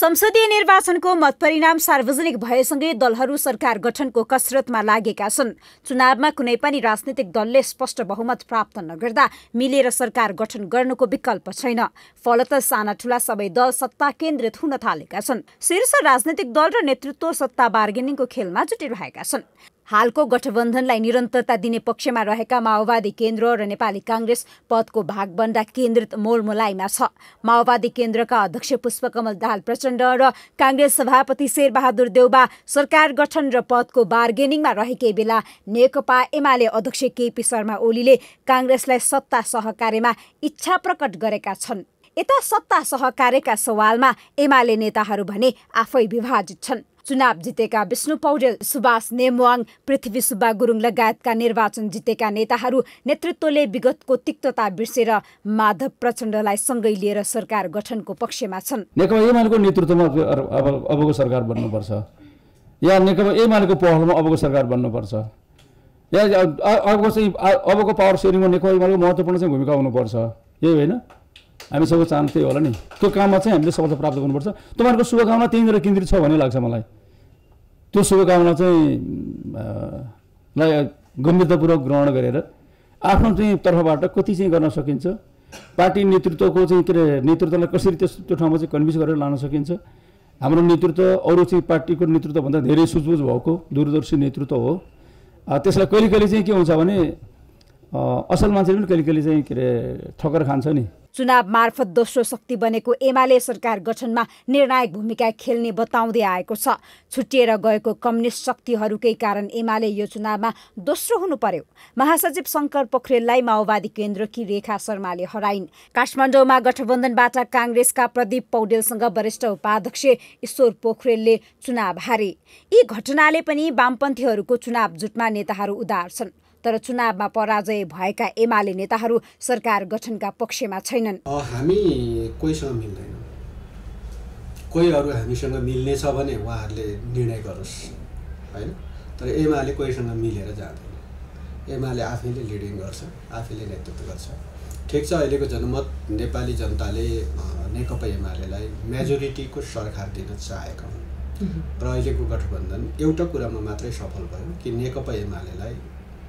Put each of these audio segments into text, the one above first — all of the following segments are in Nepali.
संसदीय निर्वाचनको मतपरिणाम सार्वजनिक भएसँगै दलहरू सरकार गठनको कसरतमा लागेका छन् चुनावमा कुनै पनि राजनीतिक दलले स्पष्ट बहुमत प्राप्त नगर्दा मिलेर सरकार गठन गर्नुको विकल्प छैन फलत साना ठुला सबै दल सत्ता केन्द्रित हुन थालेका छन् शीर्ष राजनैतिक दल र नेतृत्व सत्ता बार्गेनिङको खेलमा जुटिरहेका छन् हालको गठबन्धनलाई निरन्तरता दिने पक्षमा रहेका माओवादी केन्द्र र नेपाली काङ्ग्रेस पदको भागभन्दा केन्द्रित मोलमोलाइमा छ माओवादी केन्द्रका अध्यक्ष पुष्पकमल दाहाल प्रचण्ड र काङ्ग्रेस सभापति शेरबहादुर देउबा सरकार गठन र पदको बार्गेनिङमा रहेकै बेला नेकपा एमाले अध्यक्ष केपी शर्मा ओलीले काङ्ग्रेसलाई सत्ता सहकार्यमा इच्छा प्रकट गरेका छन् यता सत्ता सहकार्यका सवालमा एमाले नेताहरू भने आफै विभाजित छन् चुनाव जितेका विष्णु पौडेल सुभाष नेमवाङ पृथ्वी सुब्बा गुरुङ लगायतका निर्वाचन जितेका नेताहरू नेतृत्वले विगतको तिक्तता बिर्सेर माधव प्रचण्डलाई सँगै लिएर सरकार गठनको पक्षमा छन् नेकपा एमालेको नेतृत्वमा अबको सरकार बन्नुपर्छ या नेकपा एमालेको पहलमा अबको सरकार बन्नुपर्छ या अबको चाहिँ अबको पावर सेयरिङमा नेकपा एमालेको महत्त्वपूर्ण चाहिँ भूमिका हुनुपर्छ यही होइन हामी सबै चाहना त्यही होला नि त्यो काममा चाहिँ हामीले सफलता प्राप्त गर्नुपर्छ तपाईँहरूको शुभकामना त्यहीँनिर केन्द्रित छ भन्ने लाग्छ मलाई त्यो शुभकामना चाहिँ लाई गम्भीरतापूर्वक ग्रहण गरेर आफ्नो चाहिँ तर्फबाट कति चाहिँ गर्न सकिन्छ पार्टी नेतृत्वको चाहिँ के अरे नेतृत्वलाई कसरी त्यस त्यो ठाउँमा चाहिँ कन्भिन्स गरेर लान सकिन्छ हाम्रो नेतृत्व अरू चाहिँ पार्टीको नेतृत्वभन्दा धेरै सुझबुझ भएको दूरदर्शी नेतृत्व हो त्यसलाई कहिले कहिले चाहिँ के हुन्छ भने असल मान्छेले पनि कहिले कहिले चाहिँ के अरे ठक्कर खान्छ नि चुनाव मार्फत दोस्रो शक्ति बनेको एमाले सरकार गठनमा निर्णायक भूमिका खेल्ने बताउँदै आएको छ छुट्टिएर गएको कम्युनिस्ट शक्तिहरूकै कारण एमाले यो चुनावमा दोस्रो हुनु पर्यो महासचिव शङ्कर पोखरेललाई माओवादी केन्द्रकी रेखा शर्माले हराइन् काठमाडौँमा गठबन्धनबाट काङ्ग्रेसका प्रदीप पौडेलसँग वरिष्ठ उपाध्यक्ष ईश्वर पोखरेलले चुनाव हारे यी घटनाले पनि वामपन्थीहरूको चुनाव जुटमा नेताहरू उदार छन् तर चुनावमा पराजय भएका एमाले नेताहरू सरकार गठनका पक्षमा छैनन् हामी कोहीसँग मिल्दैन कोहीहरू हामीसँग मिल्ने छ भने उहाँहरूले निर्णय गरोस् होइन तर एमाले कोहीसँग मिलेर जाँदैन एमाले आफैले लिडिङ गर्छ आफैले नेतृत्व गर्छ ठिक छ अहिलेको जनमत नेपाली जनताले नेकपा एमालेलाई मेजोरिटीको सरकार दिन चाहेका हुन् र अहिलेको गठबन्धन एउटा कुरामा मात्रै सफल भयो कि नेकपा एमालेलाई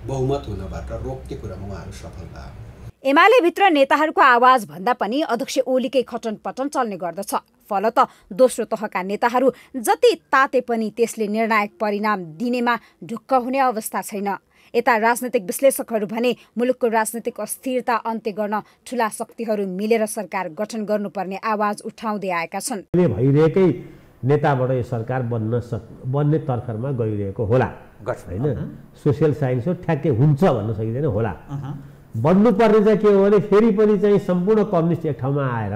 बहुमत हुनबाट रोक्ने कुरामा उहाँहरू सफल भए एमालेभित्र नेताहरूको आवाज भन्दा पनि अध्यक्ष ओलीकै खटन पटन चल्ने गर्दछ फलत दोस्रो तहका नेताहरू जति ताते पनि त्यसले निर्णायक परिणाम दिनेमा ढुक्क हुने अवस्था छैन यता राजनैतिक विश्लेषकहरू भने मुलुकको राजनैतिक अस्थिरता अन्त्य गर्न ठुला शक्तिहरू मिलेर सरकार गठन गर्नुपर्ने आवाज उठाउँदै आएका छन् भइरहेकै नेताबाट यो सरकार बन्न सक् बन्ने तर्खरमा गइरहेको होला होइन सोसियल साइन्स हो ठ्याक्कै हुन्छ भन्न सकिँदैन होला बन्नुपर्ने चाहिँ के हो भने फेरि पनि चाहिँ सम्पूर्ण कम्युनिस्ट एक ठाउँमा आएर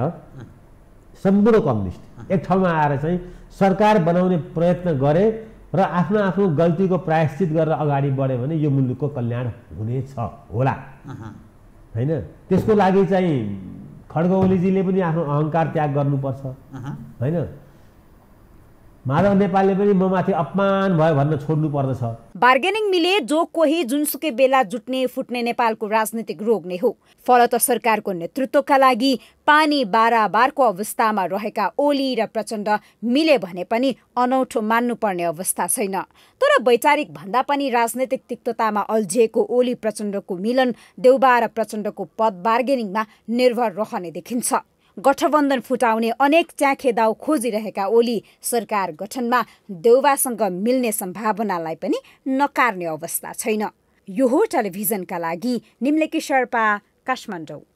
सम्पूर्ण कम्युनिस्ट एक ठाउँमा आएर चाहिँ सरकार बनाउने प्रयत्न गरे र आफ्नो आफ्नो गल्तीको प्रायश्चित गरेर अगाडि बढ्यो भने यो मुलुकको कल्याण हुनेछ होला होइन त्यसको लागि चाहिँ खड्गौलीजीले पनि आफ्नो अहङ्कार त्याग गर्नुपर्छ होइन माधव नेपालले पनि म अपमान भयो भन्न छोड्नु पर्दछ बार्गेनिङ मिले जो कोही जुनसुकै बेला जुट्ने फुट्ने नेपालको राजनीतिक रोग नै हो फलत सरकारको नेतृत्वका लागि पानी बाराबारको अवस्थामा रहेका ओली र प्रचण्ड मिले भने पनि अनौठो मान्नुपर्ने अवस्था छैन तर वैचारिक भन्दा पनि राजनैतिक तिक्ततामा अल्झिएको ओली प्रचण्डको मिलन देउबा र प्रचण्डको पद बार्गेनिङमा निर्भर रहने देखिन्छ गठबन्धन फुटाउने अनेक दाउ खोजिरहेका ओली सरकार गठनमा देउवासँग मिल्ने सम्भावनालाई पनि नकार्ने अवस्था छैन यो हो टेलिभिजनका लागि निम्लेकी शर्पा काठमाडौँ